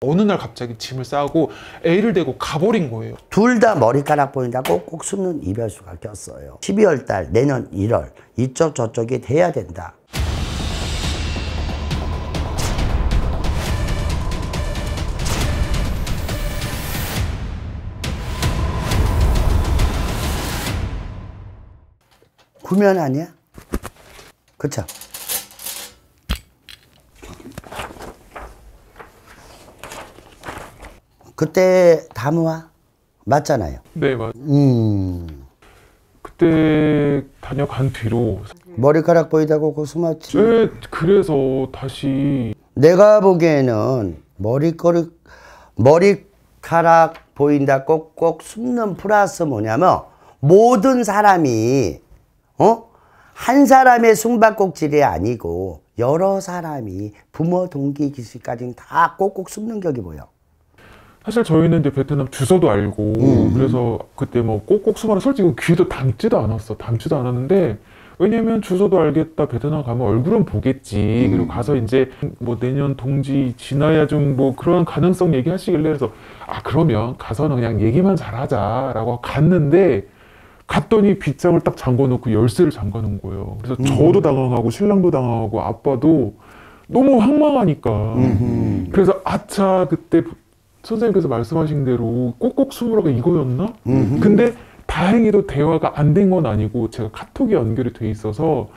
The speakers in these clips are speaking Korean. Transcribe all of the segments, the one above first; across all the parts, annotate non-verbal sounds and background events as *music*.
어느 날 갑자기 짐을 싸고 애를 대고 가버린 거예요. 둘 다 머리카락 보인다고 꼭 숨는 이별수가 꼈어요. 12월 달 내년 1월 이쪽 저쪽이 돼야 된다. 구면 아니야? 그쵸? 그때 담화 맞잖아요. 네, 맞. 음. 그때 다녀간 뒤로 머리카락 보이다고 고수마치. 그 네, 그래서 다시 내가 보기에는 머리카락 머리카락 보인다 꼭꼭 숨는 플러스 뭐냐면 모든 사람이 어? 한 사람의 숨바꼭질이 아니고 여러 사람이 부모 동기 기술까지다 꼭꼭 숨는 격이 보여. 사실 저희는 이제 베트남 주소도 알고 음. 그래서 그때 뭐 꼭꼭 수많은 솔직히 귀도 담지도 않았어 담지도 않았는데 왜냐면 주소도 알겠다 베트남 가면 얼굴은 보겠지 음. 그리고 가서 이제 뭐 내년 동지 지나야 좀 뭐 그런 가능성 얘기하시길래 그래서아 그러면 가서는 그냥 얘기만 잘하자라고 갔는데 갔더니 빗장을 딱 잠궈놓고 열쇠를 잠가놓은 거예요 그래서 음. 저도 당황하고 신랑도 당황하고 아빠도 너무 황망하니까 음흠. 그래서 아차 그때 선생님께서 말씀하신 대로 꼭꼭 숨으라가 이거였나? 음흠. 근데 다행히도 대화가 안 된 건 아니고 제가 카톡이 연결이 돼 있어서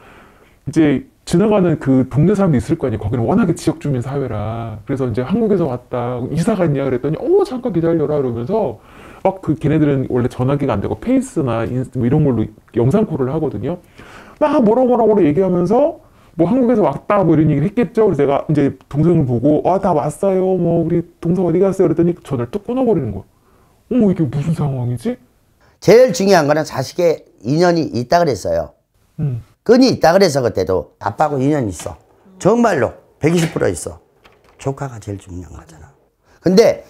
이제 지나가는 그 동네 사람도 있을 거 아니에요. 거기는 워낙에 지역 주민 사회라. 그래서 이제 한국에서 왔다. 이사 갔냐 그랬더니 어 잠깐 기다려라 그러면서막그 걔네들은 원래 전화기가 안 되고 페이스나 인스, 뭐 이런 걸로 영상 콜을 하거든요. 막 뭐라고 뭐라고 얘기하면서 뭐 한국에서 왔다 뭐 이런 얘기를 했겠죠. 그래서 제가 이제 동생을 보고 아나 왔어요. 뭐 우리 동생 어디 갔어요? 그랬더니 전화를 뚝 끊어버리는 거야. 어 이게 무슨 상황이지? 제일 중요한 거는 자식의 인연이 있다 그랬어요. 음. 끈이 있다 그래서 그때도 아빠하고 인연이 있어. 정말로 120% 있어. 조카가 제일 중요한 거잖아. 근데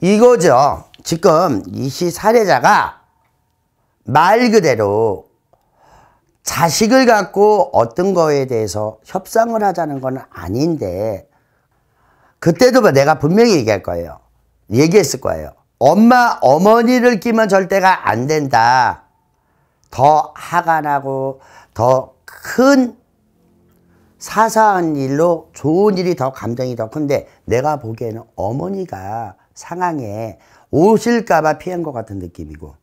이거죠. 지금 이시 사례자가 말 그대로 자식을 갖고 어떤 거에 대해서 협상을 하자는 건 아닌데 그때도 뭐 내가 분명히 얘기할 거예요. 얘기했을 거예요. 엄마, 어머니를 끼면 절대가 안 된다. 더 화가 나고 더 큰 사사한 일로 좋은 일이 더 감정이 더 큰데 내가 보기에는 어머니가 상황에 오실까봐 피한 것 같은 느낌이고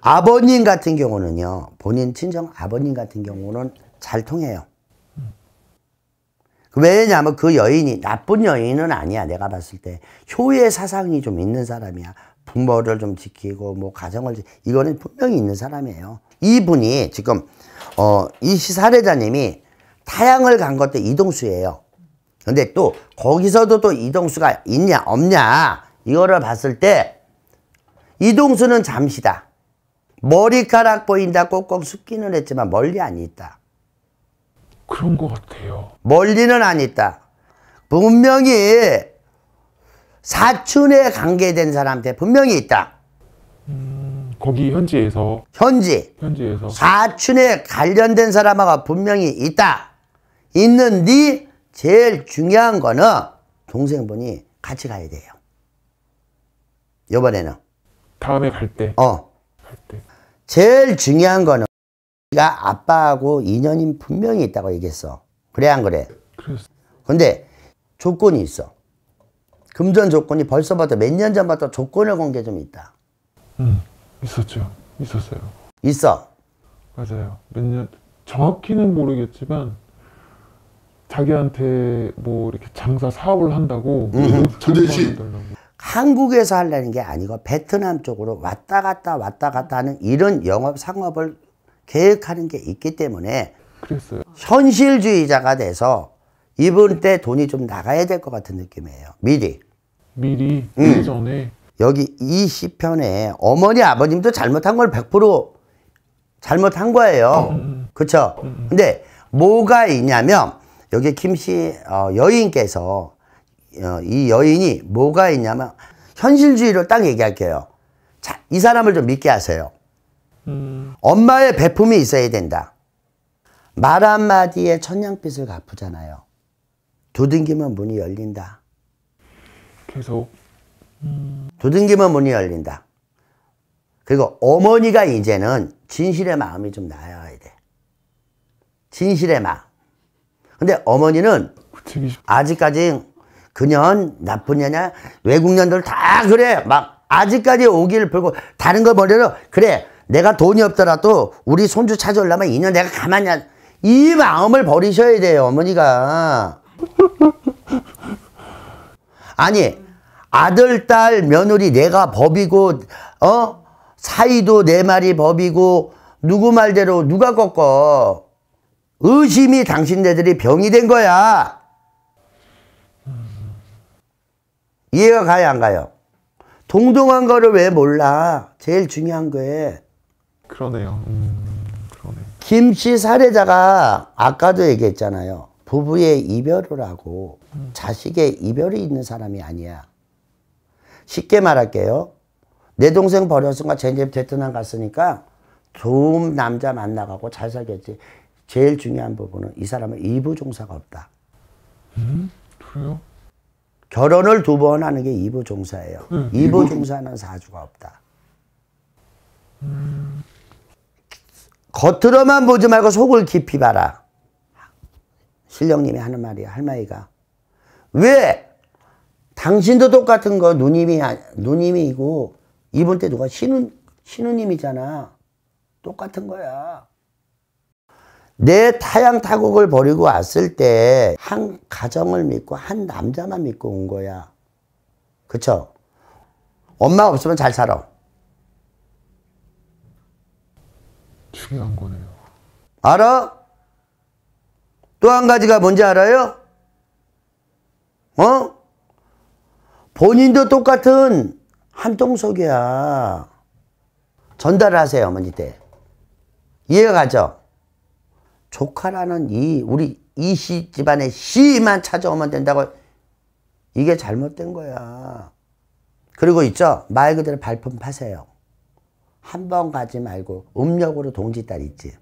아버님 같은 경우는요. 본인 친정 아버님 같은 경우는 잘 통해요. 왜냐하면 그 여인이 나쁜 여인은 아니야 내가 봤을 때 효의 사상이 좀 있는 사람이야 부모를 좀 지키고 뭐 가정을 이거는 분명히 있는 사람이에요 이분이 지금 어, 이 사례자님이 타양을 간 것도 이동수예요 근데 또 거기서도 또 이동수가 있냐 없냐 이거를 봤을 때 이동수는 잠시다 머리카락 보인다 꼭꼭 숙기는 했지만 멀리 안 있다. 그런 것 같아요. 멀리는 안 있다. 분명히 사촌에 관계된 사람한테 분명히 있다. 음, 거기 현지에서. 현지. 현지에서. 사촌에 관련된 사람하고 분명히 있다. 있는데 제일 중요한 거는 동생분이 같이 가야 돼요. 요번에는. 다음에 갈 때. 어. 갈 때. 제일 중요한 거는 네가 아빠하고 인연이 분명히 있다고 얘기했어. 그래 안 그래? 그랬어. 근데 조건이 있어. 금전 조건이 벌써부터 몇 년 전부터 조건을 건 게 좀 있다. 음, 있었죠. 있었어요. 있어. 맞아요. 몇 년 정확히는 모르겠지만 자기한테 뭐 이렇게 장사 사업을 한다고 음. 그 음. 대신 한국에서 하려는 게 아니고 베트남 쪽으로 왔다 갔다 왔다 갔다 하는 이런 영업 상업을 계획하는 게 있기 때문에 그랬어요. 현실주의자가 돼서 이번 때 돈이 좀 나가야 될 것 같은 느낌이에요. 미리. 미리? 응. 음. 그 전에? 여기 이 시편에 어머니 아버님도 잘못한 걸 100% 잘못한 거예요. 그렇죠? 근데 뭐가 있냐면 여기 김씨 어, 여인께서 어, 이 여인이 뭐가 있냐면 현실주의로 딱 얘기할게요. 자, 이 사람을 좀 믿게 하세요. 음. 엄마의 배품이 있어야 된다. 말 한마디에 천냥빛을 갚으잖아요. 두둥기면 문이 열린다. 계속. 음. 두둥기면 문이 열린다. 그리고 어머니가 이제는 진실의 마음이 좀 나아야 돼. 진실의 마음. 근데 어머니는 아직까지 그년 나쁜 년이야 외국 년들 다 그래 막 아직까지 오기를 불고 다른 거 버려라 그래 내가 돈이 없더라도 우리 손주 찾아올라면 2년 내가 가만히 안... 이 마음을 버리셔야 돼요 어머니가 *laughs* 아니 아들 딸 며느리 내가 법이고 어 사이도 내 말이 법이고 누구 말대로 누가 꺾어 의심이 당신네들이 병이 된 거야 이해가 가요 안 가요? 동등한 거를 왜 몰라? 제일 중요한 거에 그러네요 음, 그러네. 김씨 살해자가 아까도 얘기했잖아요 부부의 이별을 하고 음. 자식의 이별이 있는 사람이 아니야 쉽게 말할게요 내 동생 버렸으니까 쟤네 베트남 갔으니까 좋은 남자 만나가고 잘 살겠지 제일 중요한 부분은 이 사람은 이부 종사가 없다 음? 그래요? 결혼을 두 번 하는 게 이부 종사예요. 응. 음. 이부 종사는 사주가 없다. 음... 겉으로만 보지 말고 속을 깊이 봐라. 신령님이 하는 말이야, 할머니가. 왜? 당신도 똑같은 거 누님이, 아, 누님이고, 이번 때 누가 신우, 신우님이잖아. 똑같은 거야. 내 타양 타국을 버리고 왔을 때 한 가정을 믿고 한 남자만 믿고 온 거야. 그쵸? 엄마 없으면 잘 살아. 중요한 거네요. 알아? 또 한 가지가 뭔지 알아요? 어? 본인도 똑같은 한동석이야. 전달하세요, 어머니 때. 이해가 가죠? 조카라는 이 우리 이 씨 집안의 씨만 찾아오면 된다고 이게 잘못된 거야. 그리고 있죠. 말 그대로 발품 파세요. 한 번 가지 말고 음력으로 동지딸 있지.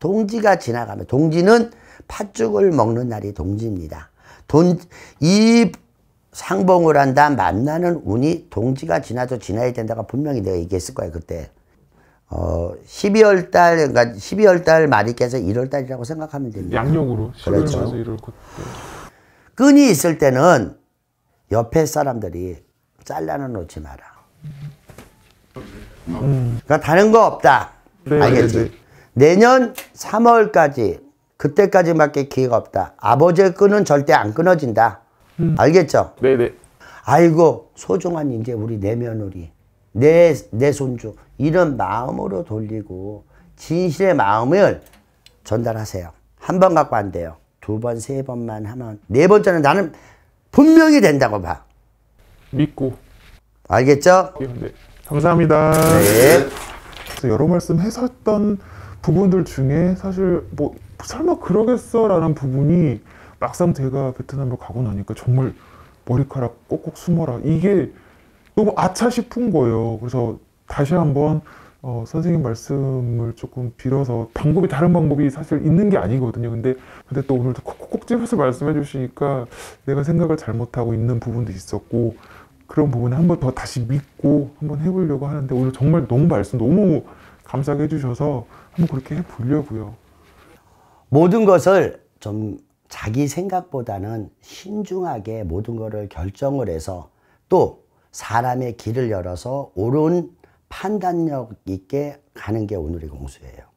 동지가 지나가면 동지는 팥죽을 먹는 날이 동지입니다. 돈, 이 상봉을 한다 만나는 운이 동지가 지나도 지나야 된다가 분명히 내가 얘기했을 거야 그때. 어, 12월 달, 그러니까 12월 달 말이 깨서 1월 달이라고 생각하면 됩니다. 양력으로. 그렇죠. 끈이 있을 때는 옆에 사람들이 잘라는 놓지 마라. 음. 그러니까 다른 거 없다. 네, 알겠지? 네, 네. 내년 3월까지 그때까지밖에 기회가 없다. 아버지의 끈은 절대 안 끊어진다. 음. 알겠죠? 네네. 네. 아이고 소중한 이제 우리 내며느리 내, 내 손주 이런 마음으로 돌리고 진실의 마음을 전달하세요. 한 번 갖고 안 돼요. 두 번, 세 번만 하면 네 번째는 나는 분명히 된다고 봐. 믿고. 알겠죠? 예, 네. 감사합니다. 네. 그래서 여러 말씀 해셨던 부분들 중에 사실 뭐 설마 그러겠어라는 부분이 막상 제가 베트남으 가고 나니까 정말 머리카락 꼭꼭 숨어라 이게 너무 아차 싶은 거예요. 그래서 다시 한번 어, 선생님 말씀을 조금 빌어서 방법이 다른 방법이 사실 있는 게 아니거든요. 근데 근데 또 오늘도 콕콕콕 집어서 말씀해 주시니까 내가 생각을 잘못하고 있는 부분도 있었고 그런 부분을 한번 더 다시 믿고 한번 해보려고 하는데 오늘 정말 너무 말씀 너무 감사하게 해주셔서 한번 그렇게 해보려고요. 모든 것을 좀 자기 생각보다는 신중하게 모든 것을 결정을 해서 또 사람의 길을 열어서 옳은 판단력 있게 가는 게 오늘의 공수예요.